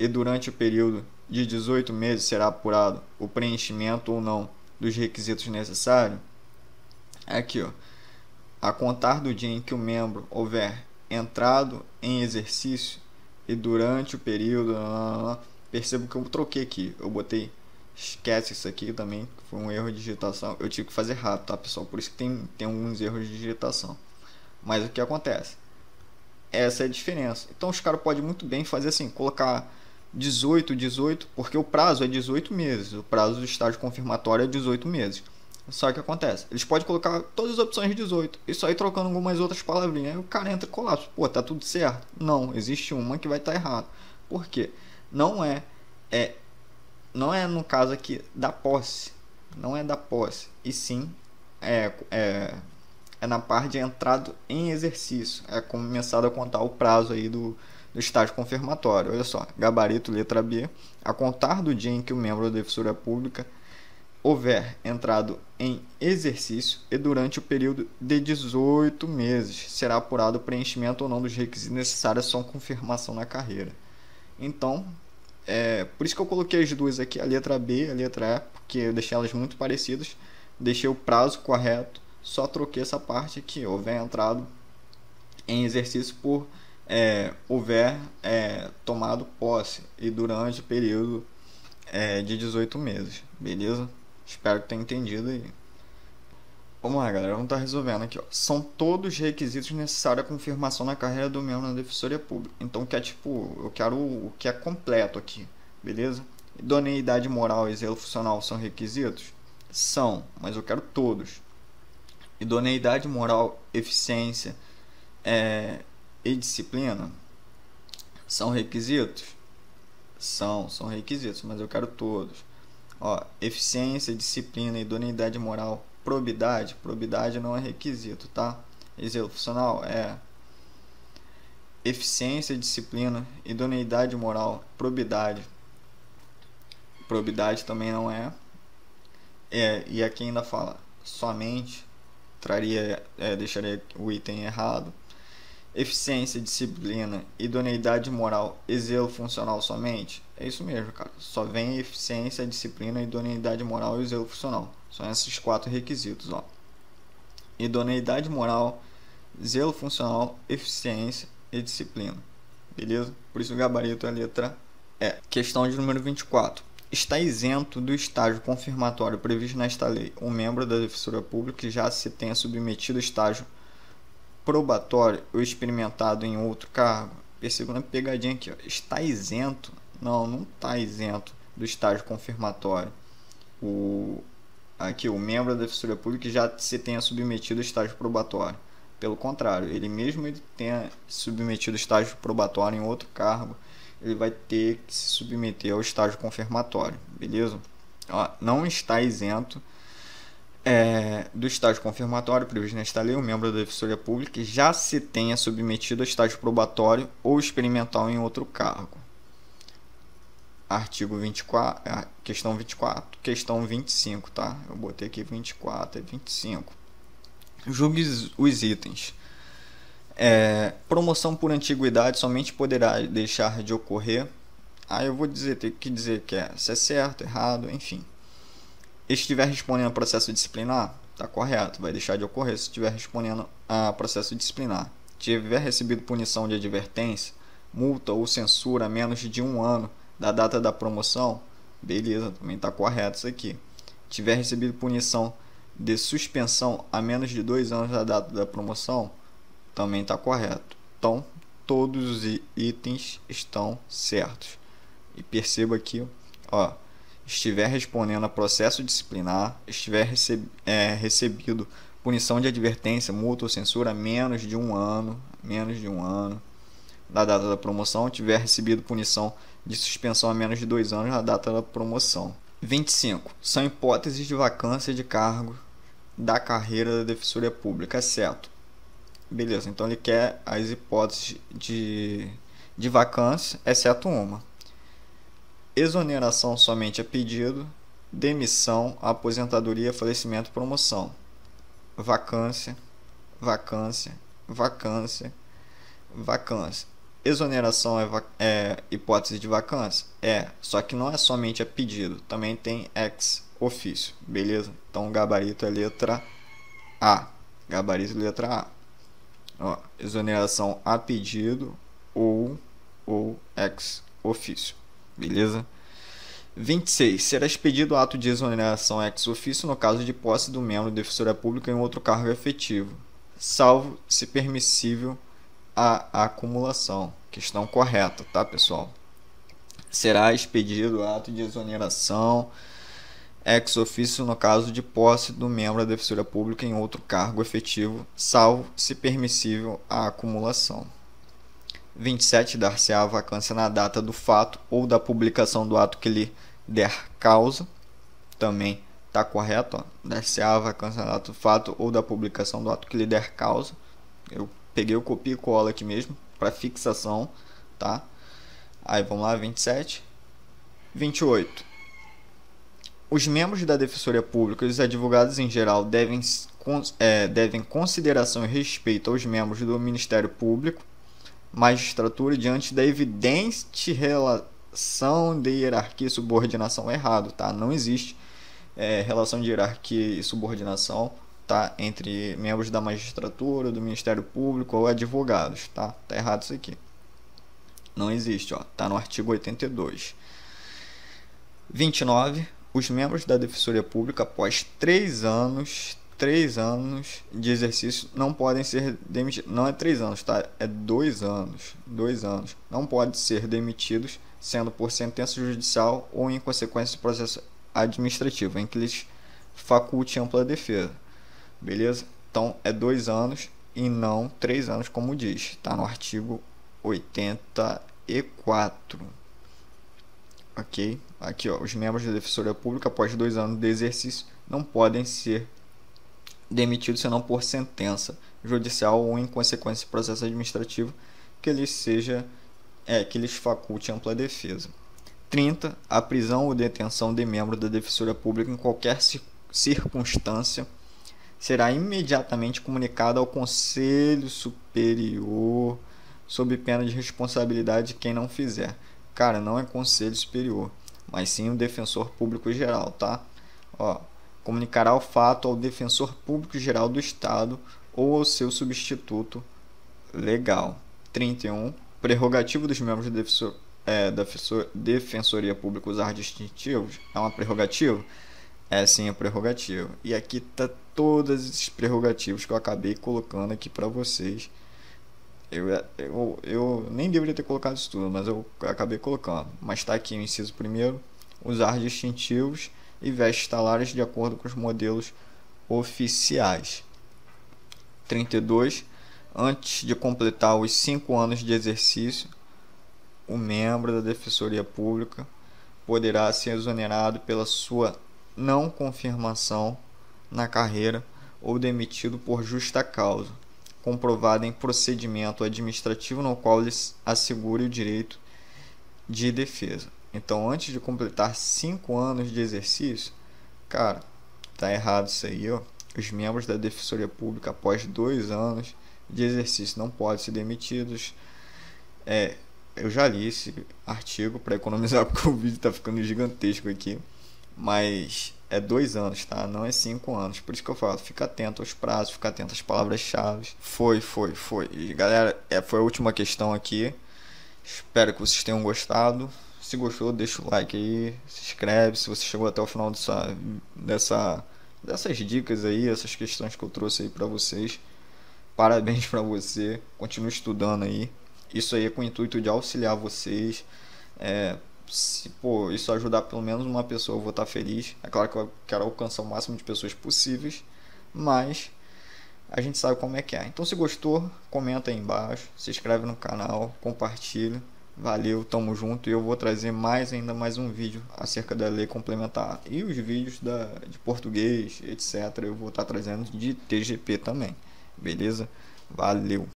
e durante o período de 18 meses será apurado o preenchimento ou não dos requisitos necessários. Aqui, ó. A contar do dia em que o membro houver entrado em exercício e durante o período. Percebo que eu troquei aqui. Eu botei. Esquece isso aqui também. Foi um erro de digitação. Eu tive que fazer rápido, tá pessoal? Por isso que tem, tem alguns erros de digitação. Mas o que acontece? Essa é a diferença. Então os caras podem muito bem fazer assim, colocar 18, 18, porque o prazo é 18 meses. O prazo do estágio confirmatório é 18 meses. Só que acontece, eles podem colocar todas as opções de 18 e aí trocando algumas outras palavrinhas. Aí o cara entra e colapso. Pô, tá tudo certo? Não, existe uma que vai estar tá errado. Por quê? Não é, é, não é no caso aqui da posse, não é da posse, e sim é, é, é na parte de entrado em exercício. É começado a contar o prazo aí do, do estágio confirmatório. Olha só, gabarito letra B, a contar do dia em que o membro da defensora pública houver entrado em exercício e durante o período de 18 meses será apurado o preenchimento ou não dos requisitos necessários à confirmação na carreira. Então, é, por isso que eu coloquei as duas aqui, a letra B e a letra E, porque eu deixei elas muito parecidas, deixei o prazo correto, só troquei essa parte aqui, houver entrado em exercício por é, houver é, tomado posse e durante o período é, de 18 meses, beleza? Espero que tenha entendido aí. Vamos lá, galera, vamos estar tá resolvendo aqui. Ó. São todos os requisitos necessários à confirmação na carreira do membro na Defensoria Pública. Então, que é tipo, eu quero o que é completo aqui, beleza? Idoneidade moral e zelo funcional são requisitos? São, mas eu quero todos. Idoneidade moral, eficiência é, e disciplina são requisitos? São, são requisitos, mas eu quero todos Ó, eficiência, disciplina, idoneidade moral, probidade. Probidade não é requisito, tá? Exemplo funcional é eficiência, disciplina, idoneidade moral, probidade. Probidade também não é. é e aqui ainda fala somente traria, é, deixaria o item errado eficiência, disciplina, idoneidade moral e zelo funcional somente? É isso mesmo, cara. Só vem eficiência, disciplina, idoneidade moral e zelo funcional. São esses quatro requisitos, ó. Idoneidade moral, zelo funcional, eficiência e disciplina. Beleza? Por isso o gabarito é a letra E. Questão de número 24. Está isento do estágio confirmatório previsto nesta lei um membro da defensoria pública que já se tenha submetido ao estágio probatório ou experimentado em outro cargo, perseguindo pegadinha aqui, ó, está isento? Não, não está isento do estágio confirmatório. O, aqui, o membro da Defensoria Pública já se tenha submetido ao estágio probatório. Pelo contrário, ele mesmo ele tenha submetido estágio probatório em outro cargo, ele vai ter que se submeter ao estágio confirmatório, beleza? Ó, não está isento é, do estágio confirmatório previsto nesta lei, o membro da Defensoria Pública já se tenha submetido a estágio probatório ou experimental em outro cargo. Artigo 24, ah, questão 24, questão 25, tá? Eu botei aqui 24, é 25. Julgue os itens. É, promoção por antiguidade somente poderá deixar de ocorrer. Aí ah, eu vou dizer, ter que dizer que é, se é certo, errado, enfim estiver respondendo a processo disciplinar, está correto, vai deixar de ocorrer se estiver respondendo a processo disciplinar. Tiver recebido punição de advertência, multa ou censura a menos de um ano da data da promoção, beleza, também está correto isso aqui. Tiver recebido punição de suspensão a menos de dois anos da data da promoção, também está correto. Então, todos os itens estão certos. E perceba aqui, ó, estiver respondendo a processo disciplinar, estiver receb é, recebido punição de advertência, multa ou censura menos de um ano, menos de um ano da data da promoção, tiver recebido punição de suspensão a menos de dois anos na data da promoção. 25. São hipóteses de vacância de cargo da carreira da Defensoria Pública, exceto. Beleza, então ele quer as hipóteses de, de vacância, exceto uma exoneração somente a é pedido, demissão, aposentadoria, falecimento, promoção, vacância, vacância, vacância, vacância. Exoneração é, é, hipótese de vacância? É, só que não é somente a pedido, também tem ex ofício, beleza? Então, o gabarito é letra A. Gabarito letra A. Ó, exoneração a pedido ou, ou ex ofício beleza? 26. Será expedido ato de exoneração ex ofício no caso de posse do membro de defensora pública em outro cargo efetivo, salvo se permissível a acumulação. Questão correta, tá, pessoal? Será expedido ato de exoneração ex ofício no caso de posse do membro da defensora pública em outro cargo efetivo, salvo se permissível a acumulação. 27 dar-se-á vacância na data do fato ou da publicação do ato que lhe der causa. Também está correto, dar-se-á vacância na data do fato ou da publicação do ato que lhe der causa. Eu peguei o copia e cola aqui mesmo para fixação, tá? Aí vamos lá, 27. 28. Os membros da Defensoria Pública e os advogados em geral devem, é, devem consideração e respeito aos membros do Ministério Público magistratura diante da evidente relação de hierarquia e subordinação errado, tá? Não existe é, relação de hierarquia e subordinação, tá? Entre membros da magistratura, do Ministério Público ou advogados, tá? Tá errado isso aqui. Não existe, ó. Tá no artigo 82. 29. Os membros da Defensoria Pública, após três anos, três anos de exercício não podem ser demitidos. Não é três anos, tá? É dois anos. Dois anos. Não pode ser demitidos, sendo por sentença judicial ou em consequência de processo administrativo, em que lhes faculte ampla defesa. Beleza? Então é dois anos e não três anos, como diz. Tá no artigo 84. Ok? Aqui, ó. Os membros da Defensoria Pública, após dois anos de exercício, não podem ser demitido senão por sentença judicial ou em consequência de processo administrativo que lhes seja é, que lhes faculte ampla defesa. 30. A prisão ou detenção de membro da defensoria pública em qualquer circunstância será imediatamente comunicada ao Conselho Superior sob pena de responsabilidade de quem não fizer. Cara, não é Conselho Superior, mas sim o Defensor Público Geral, tá? Ó, comunicará o fato ao defensor público geral do Estado ou ao seu substituto legal. 31. Prerrogativo dos membros defensor, é, da Defensoria Pública usar distintivos é uma prerrogativa? É sim a é prerrogativa. E aqui tá todos esses prerrogativos que eu acabei colocando aqui para vocês. Eu, eu, eu nem deveria ter colocado isso tudo, mas eu acabei colocando. Mas está aqui o inciso primeiro: usar distintivos e vestes talares de acordo com os modelos oficiais. 32. Antes de completar os cinco anos de exercício, o membro da Defensoria Pública poderá ser exonerado pela sua não confirmação na carreira ou demitido por justa causa, comprovada em procedimento administrativo no qual lhes assegure o direito de defesa. Então, antes de completar 5 anos de exercício, cara, tá errado isso aí, ó. Os membros da Defensoria Pública, após 2 anos de exercício, não podem ser demitidos. É, eu já li esse artigo para economizar, porque o vídeo tá ficando gigantesco aqui. Mas é dois anos, tá? Não é cinco anos. Por isso que eu falo, fica atento aos prazos, fica atento às palavras-chave. Foi, foi, foi. E, galera, é, foi a última questão aqui. Espero que vocês tenham gostado. Se gostou, deixa o like aí, se inscreve. Se você chegou até o final dessa, dessa dessas dicas aí, essas questões que eu trouxe aí para vocês. Parabéns para você. Continue estudando aí. Isso aí é com o intuito de auxiliar vocês. É, se pô, isso ajudar pelo menos uma pessoa, eu vou estar tá feliz. É claro que eu quero alcançar o máximo de pessoas possíveis, mas a gente sabe como é que é. Então, se gostou, comenta aí embaixo, se inscreve no canal, compartilha. Valeu, tamo junto e eu vou trazer mais ainda mais um vídeo acerca da lei complementar e os vídeos da, de português, etc. Eu vou estar tá trazendo de TGP também, beleza? Valeu!